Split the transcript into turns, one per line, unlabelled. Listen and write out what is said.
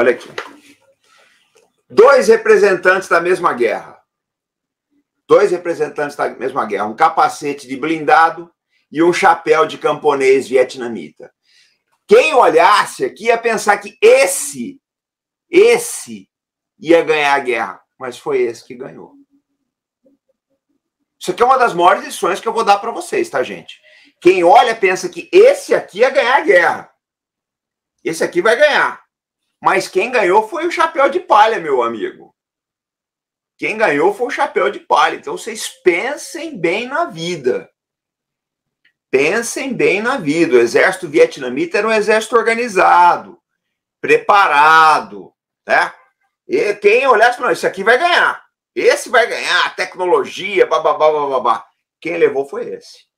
Olha aqui. Dois representantes da mesma guerra. Dois representantes da mesma guerra. Um capacete de blindado e um chapéu de camponês vietnamita. Quem olhasse aqui ia pensar que esse, esse ia ganhar a guerra, mas foi esse que ganhou. Isso aqui é uma das maiores lições que eu vou dar para vocês, tá, gente? Quem olha pensa que esse aqui ia ganhar a guerra. Esse aqui vai ganhar. Mas quem ganhou foi o chapéu de palha, meu amigo. Quem ganhou foi o chapéu de palha. Então vocês pensem bem na vida. Pensem bem na vida. O exército vietnamita era um exército organizado, preparado, né? E quem olhasse, não, isso aqui vai ganhar. Esse vai ganhar, tecnologia, babá, Quem levou foi esse.